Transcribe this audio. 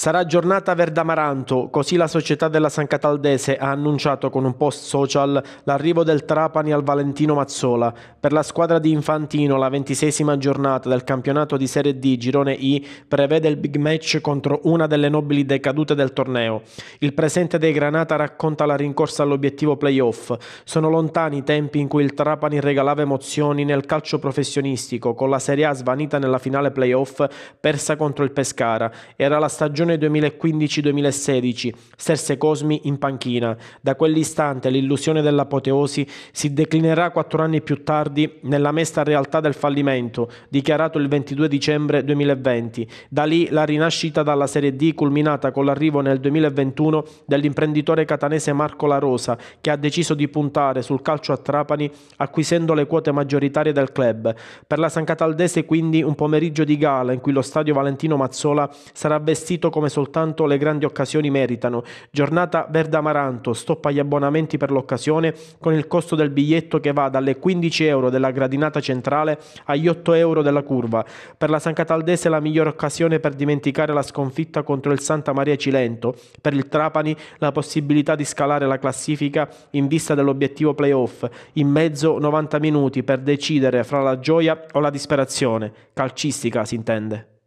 Sarà giornata verd'amaranto, così la società della San Cataldese ha annunciato con un post social l'arrivo del Trapani al Valentino Mazzola. Per la squadra di Infantino la ventisesima giornata del campionato di Serie D Girone I prevede il big match contro una delle nobili decadute del torneo. Il presente dei Granata racconta la rincorsa all'obiettivo playoff. Sono lontani i tempi in cui il Trapani regalava emozioni nel calcio professionistico, con la Serie A svanita nella finale playoff persa contro il Pescara. Era la stagione stagione 2015-2016 Serse Cosmi in panchina. Da quell'istante l'illusione dell'apoteosi si declinerà quattro anni più tardi nella mesta realtà del fallimento, dichiarato il 22 dicembre 2020. Da lì la rinascita dalla Serie D culminata con l'arrivo nel 2021 dell'imprenditore catanese Marco La Rosa, che ha deciso di puntare sul calcio a Trapani acquisendo le quote maggioritarie del club. Per la San Cataldese quindi un pomeriggio di gala in cui lo stadio Valentino Mazzola sarà vestito come come soltanto le grandi occasioni meritano. Giornata verde amaranto, stop agli abbonamenti per l'occasione con il costo del biglietto che va dalle 15 euro della gradinata centrale agli 8 euro della curva. Per la San Cataldese la migliore occasione per dimenticare la sconfitta contro il Santa Maria Cilento, per il Trapani la possibilità di scalare la classifica in vista dell'obiettivo playoff, in mezzo 90 minuti per decidere fra la gioia o la disperazione, calcistica si intende.